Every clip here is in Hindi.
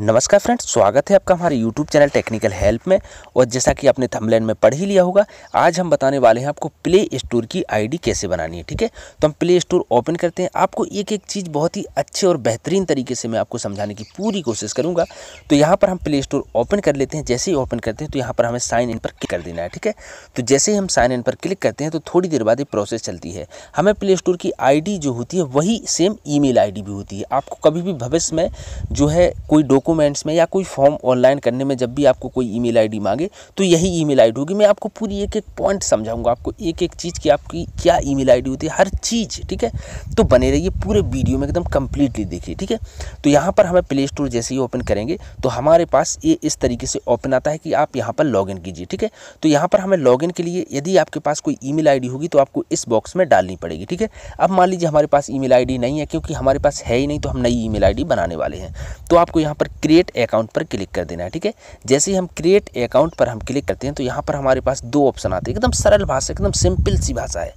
नमस्कार फ्रेंड्स स्वागत है आपका हमारे यूट्यूब चैनल टेक्निकल हेल्प में और जैसा कि आपने थंबनेल में पढ़ ही लिया होगा आज हम बताने वाले हैं आपको प्ले स्टोर की आईडी कैसे बनानी है ठीक है तो हम प्ले स्टोर ओपन करते हैं आपको एक एक चीज़ बहुत ही अच्छे और बेहतरीन तरीके से मैं आपको समझाने की पूरी कोशिश करूँगा तो यहाँ पर हम प्ले स्टोर ओपन कर लेते हैं जैसे ही ओपन करते हैं तो यहाँ पर हमें साइन इन पर क्लिक कर देना है ठीक है तो जैसे ही हम साइन इन पर क्लिक करते हैं तो थोड़ी देर बाद ये प्रोसेस चलती है हमें प्ले स्टोर की आई जो होती है वही सेम ई मेल भी होती है आपको कभी भी भविष्य में जो है कोई डॉक्यूमेंट डॉक्यूमेंट्स में या कोई फॉर्म ऑनलाइन करने में जब भी आपको कोई ईमेल आईडी मांगे तो यही ईमेल आईडी होगी मैं आपको पूरी एक एक पॉइंट समझाऊंगा आपको एक एक चीज़ की आपकी क्या ईमेल आईडी होती है हर चीज़ ठीक है तो बने रहिए पूरे वीडियो में एकदम कम्प्लीटली देखिए ठीक है तो यहाँ पर हमें प्ले स्टोर जैसे ही ओपन करेंगे तो हमारे पास ये इस तरीके से ओपन आता है कि आप यहाँ पर लॉग कीजिए ठीक है तो यहाँ पर हमें इन के लिए यदि आपके पास कोई आई डी होगी तो आपको इस बॉक्स में डालनी पड़ेगी ठीक है अब मान लीजिए हमारे पास आई डी नहीं है क्योंकि हमारे पास है ही नहीं तो हम नई आई डी बनाने वाले हैं तो आपको यहाँ पर क्रिएट अकाउंट पर क्लिक कर देना है ठीक है जैसे ही हम क्रिएट अकाउंट पर हम क्लिक करते हैं तो यहाँ पर हमारे पास दो ऑप्शन आते हैं एकदम सरल भाषा एकदम सिंपल सी भाषा है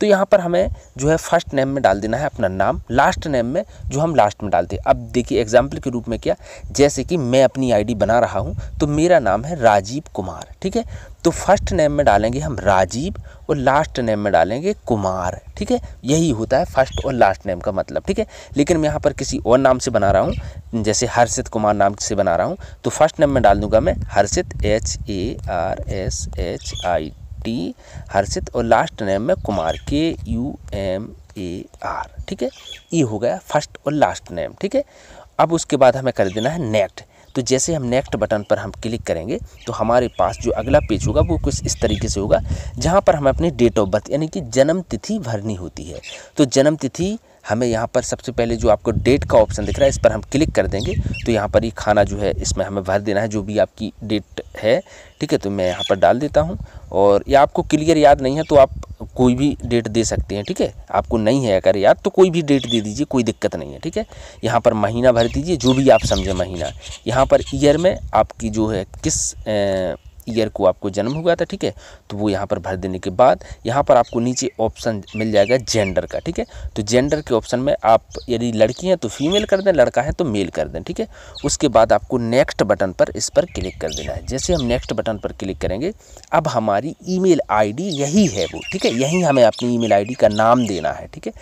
तो यहाँ पर हमें जो है फर्स्ट नेम में डाल देना है अपना नाम लास्ट नेम में जो हम लास्ट में डालते हैं अब देखिए एग्जाम्पल के रूप में क्या जैसे कि मैं अपनी आई बना रहा हूँ तो मेरा नाम है राजीव कुमार ठीक है तो फर्स्ट नेम में डालेंगे हम राजीव और लास्ट नेम में डालेंगे कुमार ठीक है यही होता है फर्स्ट और लास्ट नेम का मतलब ठीक है लेकिन मैं यहाँ पर किसी और नाम से बना रहा हूँ जैसे हर्षित कुमार नाम से बना रहा हूँ तो फर्स्ट नेम में डाल दूंगा मैं Harshit H A R S H I T Harshit और लास्ट नेम में कुमार के यू एम ए आर ठीक है ये हो गया फर्स्ट और लास्ट नेम ठीक है अब उसके बाद हमें कर देना है नेक्स्ट तो जैसे हम नेक्स्ट बटन पर हम क्लिक करेंगे तो हमारे पास जो अगला पेज होगा वो कुछ इस तरीके से होगा जहाँ पर हमें अपनी डेट ऑफ बर्थ यानी कि जन्म तिथि भरनी होती है तो जन्म तिथि हमें यहाँ पर सबसे पहले जो आपको डेट का ऑप्शन दिख रहा है इस पर हम क्लिक कर देंगे तो यहाँ पर ये खाना जो है इसमें हमें भर देना है जो भी आपकी डेट है ठीक है तो मैं यहाँ पर डाल देता हूँ और ये आपको क्लियर याद नहीं है तो आप कोई भी डेट दे सकते हैं ठीक है आपको नहीं है अगर याद तो कोई भी डेट दे दीजिए कोई दिक्कत नहीं है ठीक है यहाँ पर महीना भर दीजिए जो भी आप समझें महीना यहाँ पर ईयर में आपकी जो है किस ए, ईयर को आपको जन्म हुआ था ठीक है तो वो यहाँ पर भर देने के बाद यहाँ पर आपको नीचे ऑप्शन मिल जाएगा जेंडर का ठीक है तो जेंडर के ऑप्शन में आप यदि लड़की हैं तो फीमेल कर दें लड़का है तो मेल कर दें ठीक है उसके बाद आपको नेक्स्ट बटन पर इस पर क्लिक कर देना है जैसे हम नेक्स्ट बटन पर क्लिक करेंगे अब हमारी ईमेल मेल यही है वो ठीक है यही हमें अपनी ई मेल का नाम देना है ठीक है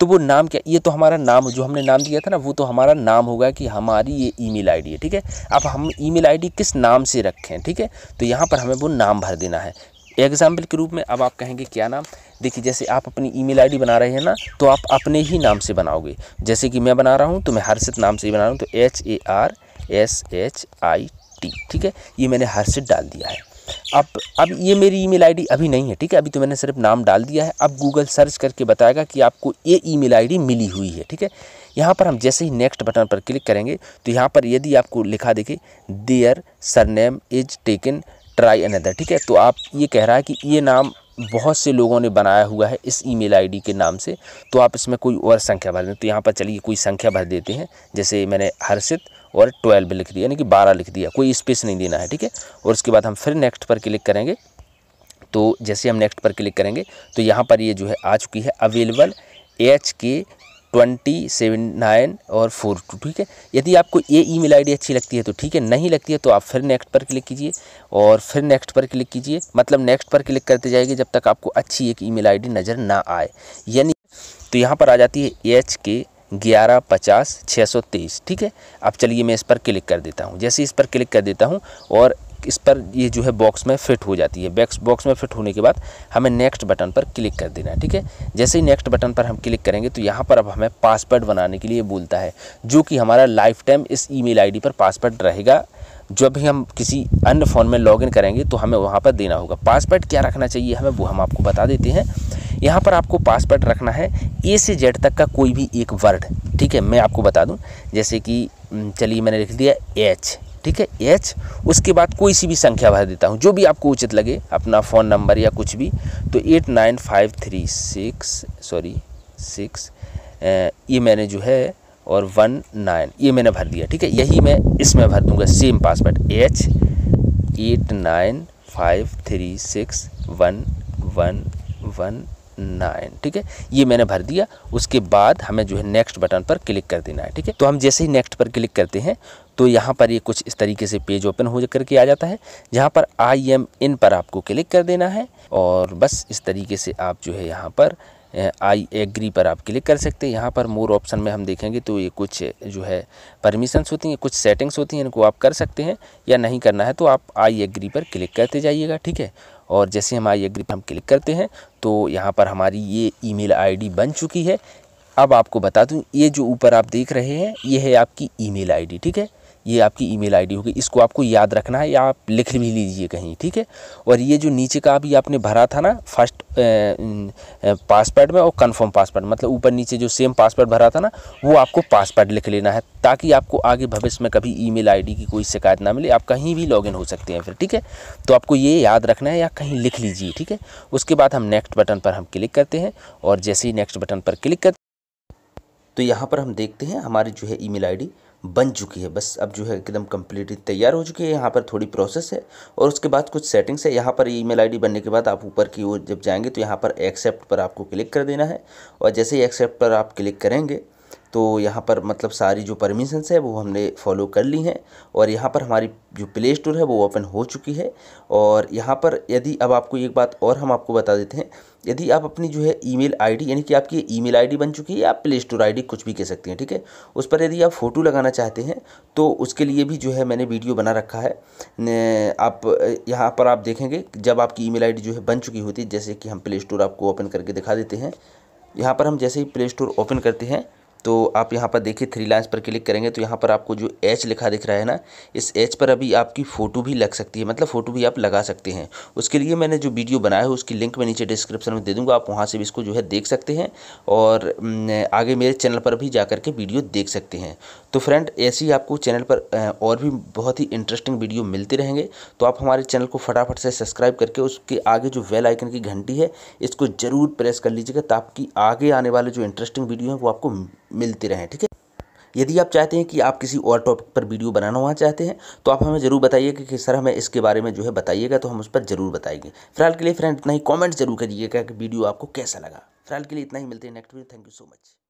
तो वो नाम क्या ये तो हमारा नाम जो हमने नाम दिया था ना वो तो हमारा नाम होगा कि हमारी ये ईमेल आईडी है ठीक है अब हम ईमेल आईडी किस नाम से रखें ठीक है तो यहाँ पर हमें वो नाम भर देना है एग्जाम्पल के रूप में अब आप कहेंगे क्या नाम देखिए जैसे आप अपनी ईमेल आईडी बना रहे हैं ना तो आप अपने ही नाम से बनाओगे जैसे कि मैं बना रहा हूँ तो मैं हर्षित नाम से ही बना रहा हूँ तो H A R S H I T ठीक है ये मैंने हर्षित डाल दिया है अब अब ये मेरी ईमेल आईडी अभी नहीं है ठीक है अभी तो मैंने सिर्फ नाम डाल दिया है अब गूगल सर्च करके बताएगा कि आपको ये ईमेल आईडी मिली हुई है ठीक है यहाँ पर हम जैसे ही नेक्स्ट बटन पर क्लिक करेंगे तो यहाँ पर यदि आपको लिखा देखे there surname is taken try another ठीक है तो आप ये कह रहा है कि ये नाम बहुत से लोगों ने बनाया हुआ है इस ईमेल आईडी के नाम से तो आप इसमें कोई और संख्या भर दें तो यहाँ पर चलिए कोई संख्या भर देते हैं जैसे मैंने हर्षित और ट्वेल्व लिख दिया यानी कि बारह लिख दिया कोई स्पेस नहीं देना है ठीक है और उसके बाद हम फिर नेक्स्ट पर क्लिक करेंगे तो जैसे हम नेक्स्ट पर क्लिक करेंगे तो यहाँ पर ये जो है आ चुकी है available H K twenty seven nine और फोर टू ठीक है यदि आपको ये ईमेल आईडी अच्छी लगती है तो ठीक है नहीं लगती है तो आप फिर नेक्स्ट पर क्लिक कीजिए और फिर नेक्स्ट पर क्लिक कीजिए मतलब नेक्स्ट पर क्लिक करते जाएगी जब तक आपको अच्छी एक ईमेल आईडी नज़र ना आए यानी तो यहाँ पर आ जाती है एच के ग्यारह पचास छः सौ तेईस ठीक है अब चलिए मैं इस पर क्लिक कर देता हूँ जैसे इस पर क्लिक कर देता हूँ और इस पर ये जो है बॉक्स में फिट हो जाती है बैक्स बॉक्स में फिट होने के बाद हमें नेक्स्ट बटन पर क्लिक कर देना है ठीक है जैसे ही नेक्स्ट बटन पर हम क्लिक करेंगे तो यहाँ पर अब हमें पासवर्ड बनाने के लिए बोलता है जो कि हमारा लाइफ टाइम इस ई मेल पर पासवर्ड रहेगा जब भी हम किसी अन्य फ़ोन में लॉगिन करेंगे तो हमें वहाँ पर देना होगा पासवर्ड क्या रखना चाहिए हमें वो हम आपको बता देते हैं यहाँ पर आपको पासवर्ड रखना है ए से जेड तक का कोई भी एक वर्ड ठीक है मैं आपको बता दूँ जैसे कि चलिए मैंने लिख दिया एच ठीक है एच उसके बाद कोई सी भी संख्या भर देता हूँ जो भी आपको उचित लगे अपना फ़ोन नंबर या कुछ भी तो eight nine five three six sorry six ये मैंने जो है और वन नाइन ये मैंने भर दिया ठीक है यही मैं इसमें भर दूंगा same password H eight nine five three six one one one nine ठीक है ये मैंने भर दिया उसके बाद हमें जो है नेक्स्ट बटन पर क्लिक कर देना है ठीक है तो हम जैसे ही नेक्स्ट पर क्लिक करते हैं तो यहाँ पर ये कुछ इस तरीके से पेज ओपन हो करके आ जाता है जहाँ पर आई एम इन पर आपको क्लिक कर देना है और बस इस तरीके से आप जो है यहाँ पर आई एग्री पर आप क्लिक कर सकते हैं यहाँ पर मोर ऑप्शन में हम देखेंगे तो ये कुछ जो है परमिशंस होती हैं कुछ सेटिंग्स होती हैं इनको आप कर सकते हैं या नहीं करना है तो आप आई एग्री पर क्लिक करते जाइएगा ठीक है और जैसे हम आई एग्री हम क्लिक करते हैं तो यहाँ पर हमारी ये ईमेल आईडी बन चुकी है अब आपको बता दूँ ये जो ऊपर आप देख रहे हैं ये है आपकी ईमेल आईडी ठीक है ये आपकी ईमेल आईडी होगी इसको आपको याद रखना है या आप लिख भी लीजिए कहीं ठीक है और ये जो नीचे का अभी आपने भरा था ना फर्स्ट पासवर्ड में और कंफर्म पासवर्ड मतलब ऊपर नीचे जो सेम पासवर्ड भरा था ना वो आपको पासवर्ड लिख लेना है ताकि आपको आगे भविष्य में कभी ईमेल आईडी की कोई शिकायत ना मिले आप कहीं भी लॉगिन हो सकते हैं फिर ठीक है तो आपको ये याद रखना है या कहीं लिख लीजिए ठीक है उसके बाद हम नेक्स्ट बटन पर हम क्लिक करते हैं और जैसे ही नेक्स्ट बटन पर क्लिक करते तो यहाँ पर हम देखते हैं हमारी जो है ईमेल आईडी बन चुकी है बस अब जो है एकदम कम्प्लीटली तैयार हो चुकी है यहाँ पर थोड़ी प्रोसेस है और उसके बाद कुछ सेटिंग्स है यहाँ पर ईमेल आईडी बनने के बाद आप ऊपर की ओर जब जाएंगे तो यहाँ पर एक्सेप्ट पर आपको क्लिक कर देना है और जैसे ही एक्सेप्ट पर आप क्लिक करेंगे तो यहाँ पर मतलब सारी जो परमिशंस है वो हमने फॉलो कर ली हैं और यहाँ पर हमारी जो प्ले स्टोर है वो ओपन हो चुकी है और यहाँ पर यदि अब आपको एक बात और हम आपको बता देते हैं यदि आप अपनी जो है ईमेल आईडी यानी कि आपकी ईमेल आईडी बन चुकी है या आप प्ले स्टोर आई कुछ भी कह सकते हैं ठीक है उस पर यदि आप फ़ोटो लगाना चाहते हैं तो उसके लिए भी जो है मैंने वीडियो बना रखा है आप यहाँ पर आप देखेंगे जब आपकी ई मेल जो है बन चुकी होती है जैसे कि हम प्ले स्टोर आपको ओपन करके दिखा देते हैं यहाँ पर हम जैसे ही प्ले स्टोर ओपन करते हैं तो आप यहाँ पर देखिए थ्री लाइन्स पर क्लिक करेंगे तो यहाँ पर आपको जो एच लिखा दिख रहा है ना इस एच पर अभी आपकी फ़ोटो भी लग सकती है मतलब फ़ोटो भी आप लगा सकते हैं उसके लिए मैंने जो वीडियो बनाया है उसकी लिंक मैं नीचे डिस्क्रिप्शन में दे दूँगा आप वहाँ से भी इसको जो है देख सकते हैं और आगे मेरे चैनल पर भी जा के वीडियो देख सकते हैं तो फ्रेंड ऐसी आपको चैनल पर और भी बहुत ही इंटरेस्टिंग वीडियो मिलते रहेंगे तो आप हमारे चैनल को फटाफट से सब्सक्राइब करके उसके आगे जो वेल आइकन की घंटी है इसको ज़रूर प्रेस कर लीजिएगा ताकि आगे आने वाले जो इंटरेस्टिंग वीडियो हैं वो आपको मिलती रहें ठीक है यदि आप चाहते हैं कि आप किसी और टॉपिक पर वीडियो बनाना हुआ चाहते हैं तो आप हमें ज़रूर बताइए कि, किस सर हमें इसके बारे में जो है बताइएगा तो हम उस पर ज़रूर बताएंगे फिलहाल के लिए फ्रेंड इतना ही कॉमेंट जरूर करिएगा कि वीडियो आपको कैसा लगा फिलहाल के लिए इतना ही मिलते हैं next video thank you so much